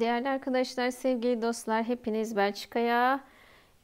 Değerli arkadaşlar, sevgili dostlar, hepiniz Belçika'ya,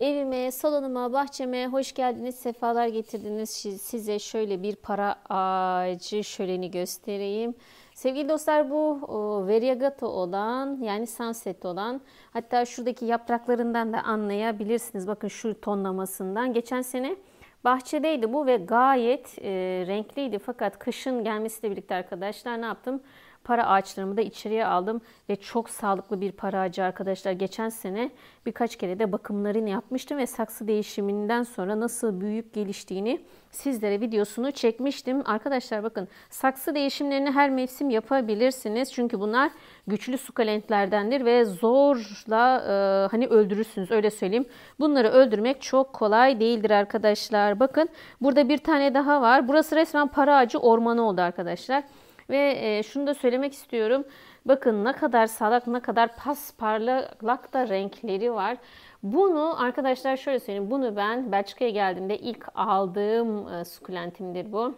evime, salonuma, bahçeme hoş geldiniz, sefalar getirdiniz. Size şöyle bir para ağacı şöleni göstereyim. Sevgili dostlar bu variegato olan yani sunset olan hatta şuradaki yapraklarından da anlayabilirsiniz. Bakın şu tonlamasından. Geçen sene bahçedeydi bu ve gayet e, renkliydi. Fakat kışın gelmesiyle birlikte arkadaşlar ne yaptım? para ağaçlarımı da içeriye aldım ve çok sağlıklı bir para ağacı arkadaşlar. Geçen sene birkaç kere de bakımlarını yapmıştım ve saksı değişiminden sonra nasıl büyüyüp geliştiğini sizlere videosunu çekmiştim. Arkadaşlar bakın saksı değişimlerini her mevsim yapabilirsiniz. Çünkü bunlar güçlü sukalentlerdendir ve zorla e, hani öldürürsünüz öyle söyleyeyim. Bunları öldürmek çok kolay değildir arkadaşlar. Bakın burada bir tane daha var. Burası resmen para ağacı ormanı oldu arkadaşlar. Ve e, şunu da söylemek istiyorum. Bakın ne kadar salak, ne kadar pasparlak da renkleri var. Bunu arkadaşlar şöyle söyleyeyim. Bunu ben Belçika'ya geldiğimde ilk aldığım e, sukulentimdir bu.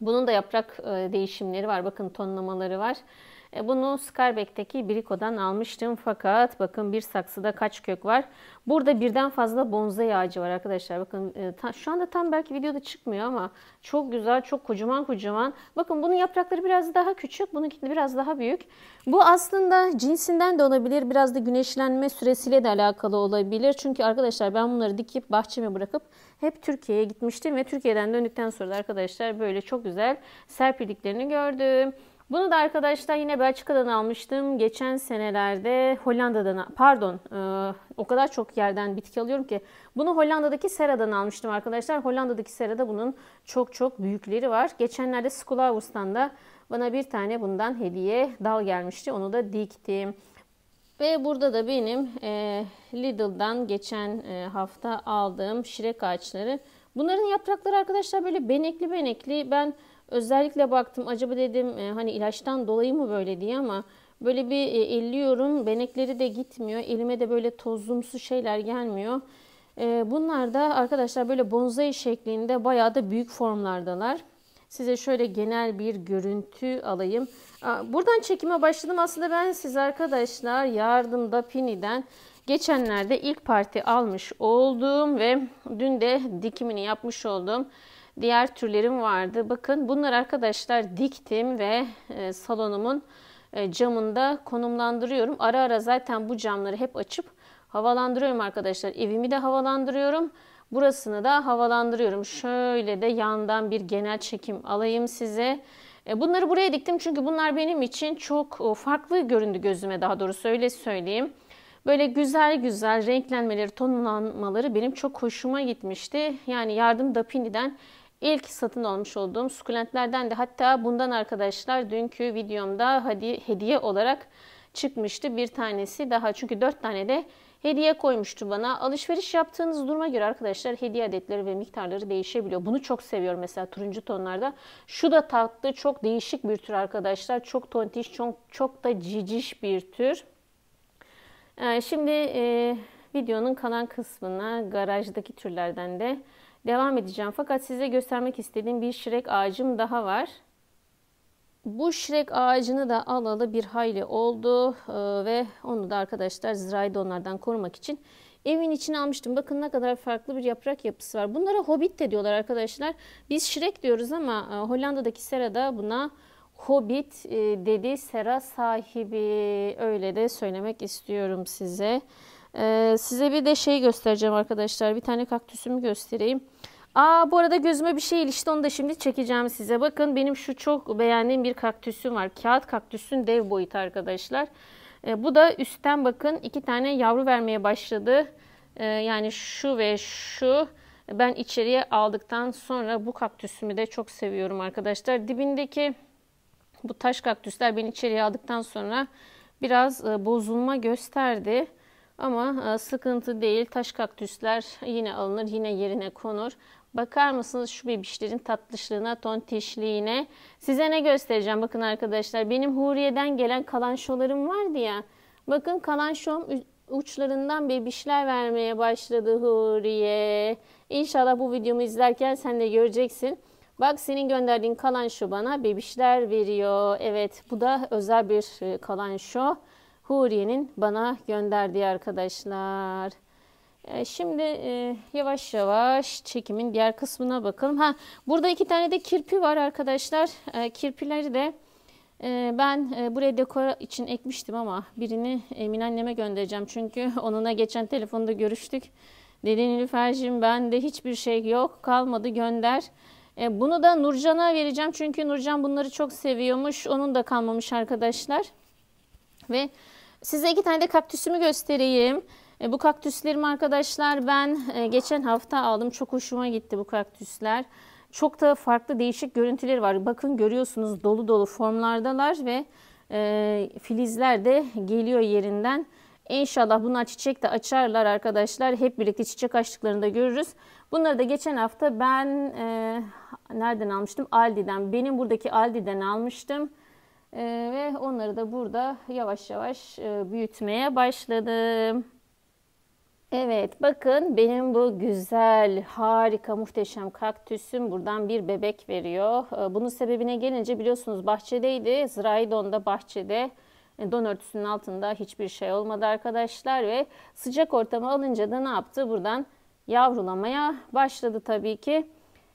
Bunun da yaprak e, değişimleri var. Bakın tonlamaları var. E, bunu Skarbek'teki Briko'dan almıştım fakat bakın bir saksıda kaç kök var. Burada birden fazla bonza ağacı var arkadaşlar. Bakın e, şu anda tam belki videoda çıkmıyor ama çok güzel, çok kocaman kocaman. Bakın bunun yaprakları biraz daha küçük, bununki biraz daha büyük. Bu aslında cinsinden de olabilir, biraz da güneşlenme süresiyle de alakalı olabilir. Çünkü arkadaşlar ben bunları dikip bahçeme bırakıp hep Türkiye'ye gitmiştim ve Türkiye'den döndükten sonra arkadaşlar böyle çok güzel serpildiklerini gördüm. Bunu da arkadaşlar yine Belçika'dan almıştım. Geçen senelerde Hollanda'dan pardon e, o kadar çok yerden bitki alıyorum ki bunu Hollanda'daki seradan almıştım arkadaşlar. Hollanda'daki serada bunun çok çok büyükleri var. Geçenlerde Skulavus'tan da bana bir tane bundan hediye dal gelmişti. Onu da diktim. Ve burada da benim e, Lidl'dan geçen e, hafta aldığım şirek ağaçları. Bunların yaprakları arkadaşlar böyle benekli benekli. Ben Özellikle baktım acaba dedim e, hani ilaçtan dolayı mı böyle diye ama böyle bir e, elliyorum. Benekleri de gitmiyor. Elime de böyle tozumsu şeyler gelmiyor. E, bunlar da arkadaşlar böyle bonsai şeklinde bayağı da büyük formlardalar. Size şöyle genel bir görüntü alayım. Buradan çekime başladım. Aslında ben siz arkadaşlar yardımda Pini'den geçenlerde ilk parti almış oldum ve dün de dikimini yapmış oldum diğer türlerim vardı. Bakın bunlar arkadaşlar diktim ve e, salonumun e, camında konumlandırıyorum. Ara ara zaten bu camları hep açıp havalandırıyorum arkadaşlar. Evimi de havalandırıyorum. Burasını da havalandırıyorum. Şöyle de yandan bir genel çekim alayım size. E, bunları buraya diktim çünkü bunlar benim için çok farklı göründü gözüme daha doğrusu öyle söyleyeyim. Böyle güzel güzel renklenmeleri, tonlanmaları benim çok hoşuma gitmişti. Yani yardım Dapini'den ilk satın almış olduğum sukulentlerden de hatta bundan arkadaşlar dünkü videomda hediye olarak çıkmıştı bir tanesi daha çünkü dört tane de hediye koymuştu bana. Alışveriş yaptığınız duruma göre arkadaşlar hediye adetleri ve miktarları değişebiliyor. Bunu çok seviyorum mesela turuncu tonlarda. Şu da tatlı çok değişik bir tür arkadaşlar. Çok tontiş çok, çok da ciciş bir tür. Ee, şimdi e, videonun kalan kısmına garajdaki türlerden de devam edeceğim. Fakat size göstermek istediğim bir şirek ağacım daha var. Bu şirek ağacını da alalı bir hayli oldu ee, ve onu da arkadaşlar zraydonlardan korumak için evin içine almıştım. Bakın ne kadar farklı bir yaprak yapısı var. Bunlara hobbit de diyorlar arkadaşlar. Biz şirek diyoruz ama e, Hollanda'daki serada buna hobbit e, dedi sera sahibi öyle de söylemek istiyorum size. Ee, size bir de şey göstereceğim arkadaşlar. Bir tane kaktüsümü göstereyim. Aa bu arada gözüme bir şey ilişti onu da şimdi çekeceğim size. Bakın benim şu çok beğendiğim bir kaktüsüm var. Kağıt kaktüsün dev boyutu arkadaşlar. Ee, bu da üstten bakın iki tane yavru vermeye başladı. Ee, yani şu ve şu. Ben içeriye aldıktan sonra bu kaktüsümü de çok seviyorum arkadaşlar. Dibindeki bu taş kaktüsler ben içeriye aldıktan sonra biraz e, bozulma gösterdi. Ama e, sıkıntı değil. Taş kaktüsler yine alınır, yine yerine konur. Bakar mısınız şu bebişlerin tatlışlığına, tontişliğine? Size ne göstereceğim? Bakın arkadaşlar benim Huriye'den gelen kalanşolarım vardı ya. Bakın kalanşom uçlarından bebişler vermeye başladı Huriye. İnşallah bu videomu izlerken sen de göreceksin. Bak senin gönderdiğin kalanşo bana bebişler veriyor. Evet bu da özel bir e, kalanşo. Huriye'nin bana gönderdiği arkadaşlar. E, şimdi e, yavaş yavaş çekimin diğer kısmına bakalım. Ha, burada iki tane de kirpi var arkadaşlar. E, kirpileri de e, ben e, buraya dekora için ekmiştim ama birini Emin anneme göndereceğim. Çünkü onunla geçen telefonda görüştük. Dedi Nilüfer'cim bende hiçbir şey yok kalmadı gönder. Bunu da Nurcan'a vereceğim. Çünkü Nurcan bunları çok seviyormuş. Onun da kalmamış arkadaşlar. Ve Size iki tane de kaktüsümü göstereyim. E, bu kaktüslerim arkadaşlar ben e, geçen hafta aldım. Çok hoşuma gitti bu kaktüsler. Çok da farklı değişik görüntüleri var. Bakın görüyorsunuz dolu dolu formlardalar ve e, filizler de geliyor yerinden. İnşallah bunlar çiçek de açarlar arkadaşlar. Hep birlikte çiçek açtıklarını görürüz. Bunları da geçen hafta ben e, nereden almıştım? Aldi'den. Benim buradaki Aldi'den almıştım. Ee, ve onları da burada yavaş yavaş e, büyütmeye başladım. Evet bakın benim bu güzel, harika, muhteşem kaktüsüm buradan bir bebek veriyor. Ee, bunun sebebine gelince biliyorsunuz bahçedeydi. Zraidon'da bahçede e, don örtüsünün altında hiçbir şey olmadı arkadaşlar ve sıcak ortama alınca da ne yaptı? Buradan yavrulamaya başladı tabii ki.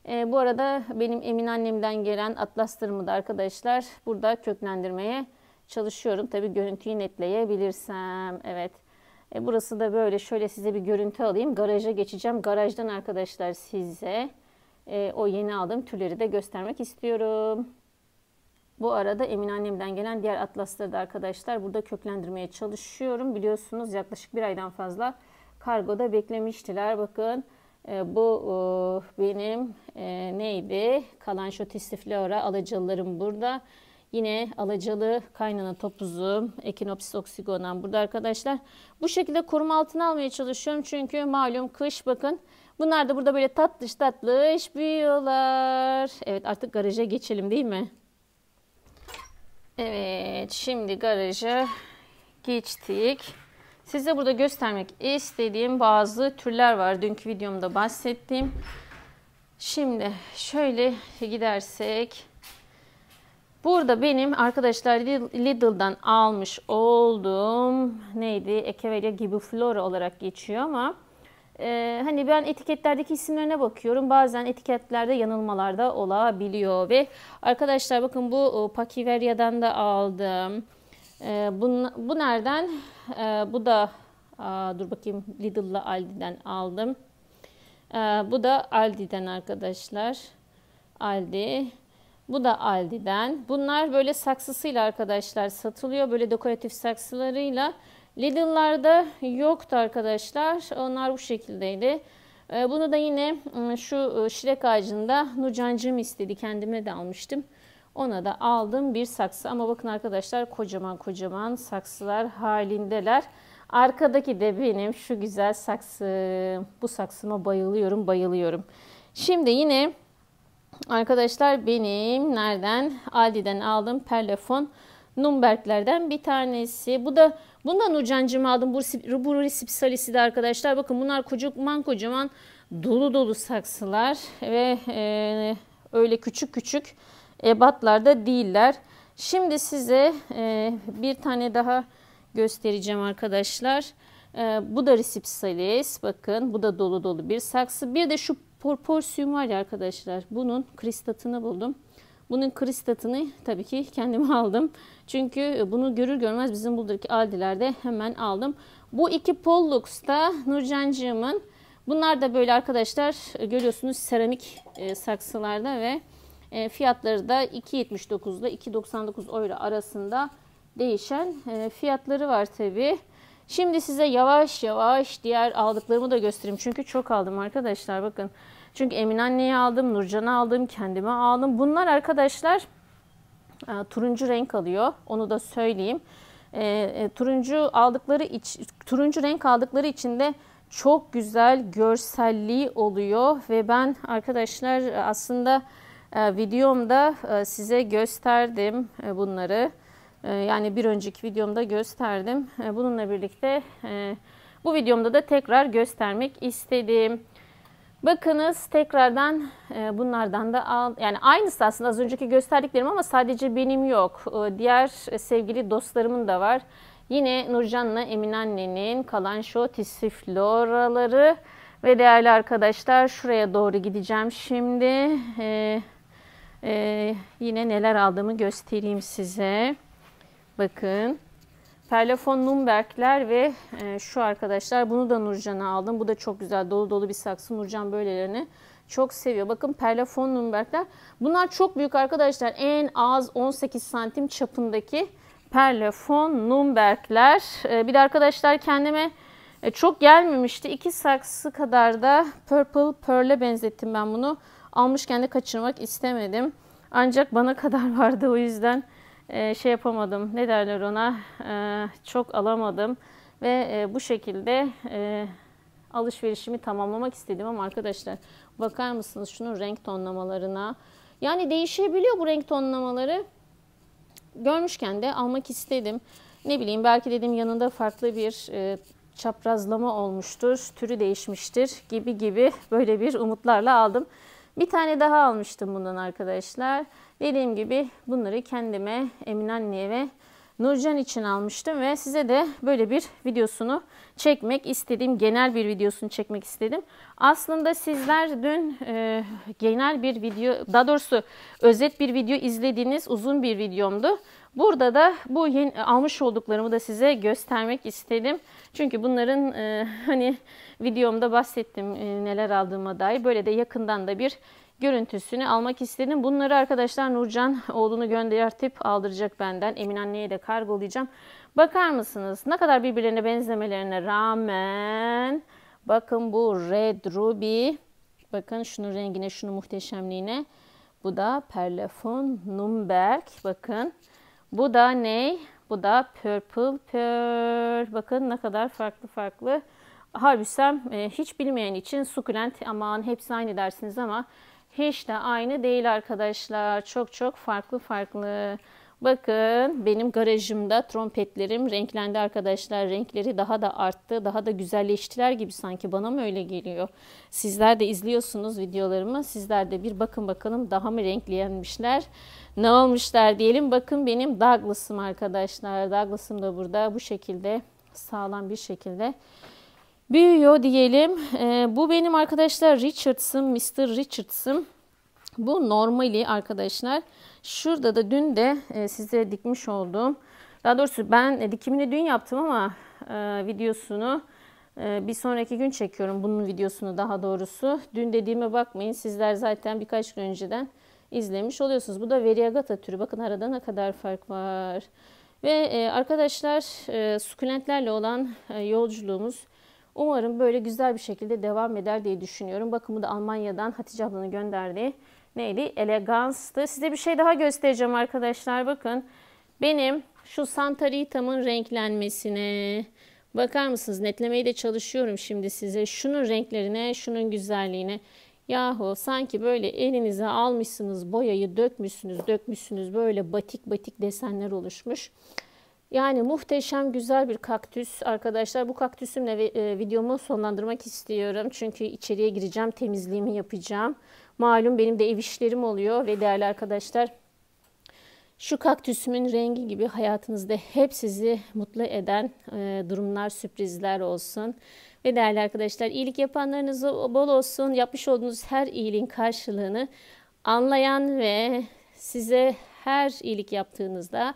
E, bu arada benim Emin annemden gelen atlaslarımı da arkadaşlar burada köklendirmeye çalışıyorum. Tabi görüntüyü netleyebilirsem. Evet. E, burası da böyle şöyle size bir görüntü alayım. Garaja geçeceğim. Garajdan arkadaşlar size e, o yeni aldığım tüleri de göstermek istiyorum. Bu arada Emin annemden gelen diğer atlasları da arkadaşlar burada köklendirmeye çalışıyorum. Biliyorsunuz yaklaşık bir aydan fazla kargoda beklemiştiler. Bakın. E, bu e, benim e, neydi? Kalanchotistiflora alıcılarım burada. Yine alacalı kaynana topuzu, Echinopsis oksigonam burada arkadaşlar. Bu şekilde koruma altına almaya çalışıyorum. Çünkü malum kış bakın. Bunlar da burada böyle tatlış tatlış büyüyorlar. Evet artık garaja geçelim değil mi? Evet şimdi garaja geçtik. Size burada göstermek istediğim bazı türler var. Dünkü videomda bahsettiğim. Şimdi şöyle gidersek. Burada benim arkadaşlar Lidl'dan almış olduğum neydi? Echeveria gibiflora olarak geçiyor ama e, hani ben etiketlerdeki isimlerine bakıyorum. Bazen etiketlerde yanılmalar da olabiliyor ve arkadaşlar bakın bu e, Pakiveria'dan da aldım. E, ee, bu, bu nereden? E, bu da aa, dur bakayım Lidl'la Aldi'den aldım. E, bu da Aldi'den arkadaşlar. Aldi. Bu da Aldi'den. Bunlar böyle saksısıyla arkadaşlar satılıyor. Böyle dekoratif saksılarıyla. Lidl'larda yoktu arkadaşlar. Onlar bu şekildeydi. Bunu da yine ıı, şu ıı, şirek ağacında Nucancığım istedi. Kendime de almıştım. Ona da aldım bir saksı ama bakın arkadaşlar kocaman kocaman saksılar halindeler. Arkadaki de benim şu güzel saksı, Bu saksıma bayılıyorum bayılıyorum. Şimdi yine arkadaşlar benim nereden? Aldi'den aldım perlefon Numberklerden bir tanesi. Bu da bundan ucancımı aldım. Bu Rubrisipsalisi de arkadaşlar. Bakın bunlar kocaman kocaman dolu dolu saksılar ve e, öyle küçük küçük ebatlarda değiller. Şimdi size e, bir tane daha göstereceğim arkadaşlar. E, bu da resipsalis. Bakın bu da dolu dolu bir saksı. Bir de şu porporsiyum var ya arkadaşlar. Bunun kristatını buldum. Bunun kristatını tabii ki kendime aldım. Çünkü bunu görür görmez bizim buradaki aldilerde hemen aldım. Bu iki pollux da Nurcancığımın. Bunlar da böyle arkadaşlar görüyorsunuz seramik e, saksılarda ve e, fiyatları da 2.79 ile 2.99 euro arasında değişen e, fiyatları var tabi. Şimdi size yavaş yavaş diğer aldıklarımı da göstereyim. Çünkü çok aldım arkadaşlar bakın. Çünkü Emin anneye aldım, Nurcan'a aldım, kendime aldım. Bunlar arkadaşlar e, turuncu renk alıyor. Onu da söyleyeyim. e, turuncu aldıkları iç, turuncu renk aldıkları için de çok güzel görselliği oluyor ve ben arkadaşlar aslında ee, videomda e, size gösterdim e, bunları. Ee, yani bir önceki videomda gösterdim. Ee, bununla birlikte e, bu videomda da tekrar göstermek istedim. Bakınız tekrardan bunlardan da al, yani aynısı aslında az önceki gösterdiklerim ama sadece benim yok. Diğer sevgili dostlarımın da var. Yine Nurcan'la Emine annenin kalan şo tisifloraları ve değerli arkadaşlar şuraya doğru gideceğim şimdi. Ee, ee, yine neler aldığımı göstereyim size. Bakın. Perlafon Numberkler ve e, şu arkadaşlar bunu da Nurcan'a aldım. Bu da çok güzel dolu dolu bir saksı. Nurcan böylelerini çok seviyor. Bakın Perlafon Numberkler. Bunlar çok büyük arkadaşlar. En az 18 santim çapındaki Perlafon Numberkler. E, ee, bir de arkadaşlar kendime e, çok gelmemişti. İki saksı kadar da Purple Pearl'e benzettim ben bunu. Almışken de kaçırmak istemedim. Ancak bana kadar vardı o yüzden e, şey yapamadım. Ne derler ona? E, çok alamadım. Ve e, bu şekilde alışverişimi tamamlamak istedim ama arkadaşlar bakar mısınız şunun renk tonlamalarına? Yani değişebiliyor bu renk tonlamaları. Görmüşken de almak istedim. Ne bileyim belki dedim yanında farklı bir çaprazlama olmuştur, türü değişmiştir gibi gibi böyle bir umutlarla aldım. Bir tane daha almıştım bundan arkadaşlar. Dediğim gibi bunları kendime, Emin anneye ve Nurcan için almıştım ve size de böyle bir videosunu çekmek istedim. Genel bir videosunu çekmek istedim. Aslında sizler dün e, genel bir video, daha doğrusu özet bir video izlediğiniz uzun bir videomdu. Burada da bu yeni, e, almış olduklarımı da size göstermek istedim. Çünkü bunların e, hani videomda bahsettim e, neler aldığıma dair. Böyle de yakından da bir görüntüsünü almak istedim. Bunları arkadaşlar Nurcan oğlunu göndertip aldıracak benden. Emin anneye de kargolayacağım. Bakar mısınız? Ne kadar birbirlerine benzemelerine rağmen bakın bu Red Ruby. Bakın şunun rengine, şunun muhteşemliğine. Bu da Perlefon Numberg. Bakın. Bu da ne? Bu da purple pur. Bakın ne kadar farklı farklı. Harbisem e, hiç bilmeyen için sukulent aman hepsi aynı dersiniz ama hiç de aynı değil arkadaşlar. Çok çok farklı farklı. Bakın benim garajımda trompetlerim renklendi arkadaşlar. Renkleri daha da arttı, daha da güzelleştiler gibi sanki bana mı öyle geliyor? Sizler de izliyorsunuz videolarımı. Sizler de bir bakın bakalım daha mı renklenmişler? Ne olmuşlar diyelim. Bakın benim Douglas'ım arkadaşlar. Douglas'ım da burada bu şekilde sağlam bir şekilde büyüyor diyelim. E, bu benim arkadaşlar Richards'ım, Mr. Richards'ım. Bu normali arkadaşlar. Arkadaşlar Şurada da dün de e, size dikmiş olduğum, daha doğrusu ben e, dikimini dün yaptım ama e, videosunu bir sonraki gün çekiyorum bunun videosunu daha doğrusu. Dün dediğime bakmayın sizler zaten birkaç gün önceden izlemiş oluyorsunuz. Bu da variegata türü. Bakın arada ne kadar fark var. Ve arkadaşlar sukulentlerle olan yolculuğumuz umarım böyle güzel bir şekilde devam eder diye düşünüyorum. Bakın bu da Almanya'dan Hatice ablanın gönderdiği neydi? Eleganstı. Size bir şey daha göstereceğim arkadaşlar. Bakın benim şu Santarita'mın renklenmesine bakar mısınız? Netlemeyi de çalışıyorum şimdi size. Şunun renklerine, şunun güzelliğine. Yahu sanki böyle elinize almışsınız boyayı dökmüşsünüz dökmüşsünüz böyle batik batik desenler oluşmuş. Yani muhteşem güzel bir kaktüs arkadaşlar. Bu kaktüsümle e, videomu sonlandırmak istiyorum. Çünkü içeriye gireceğim temizliğimi yapacağım. Malum benim de ev işlerim oluyor ve değerli arkadaşlar şu kaktüsümün rengi gibi hayatınızda hep sizi mutlu eden e, durumlar, sürprizler olsun. Ve değerli arkadaşlar iyilik yapanlarınız bol olsun. Yapmış olduğunuz her iyiliğin karşılığını anlayan ve size her iyilik yaptığınızda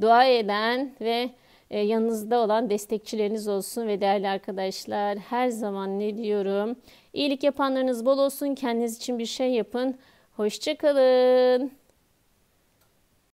dua eden ve e, yanınızda olan destekçileriniz olsun ve değerli arkadaşlar her zaman ne diyorum? İyilik yapanlarınız bol olsun. Kendiniz için bir şey yapın. Hoşçakalın.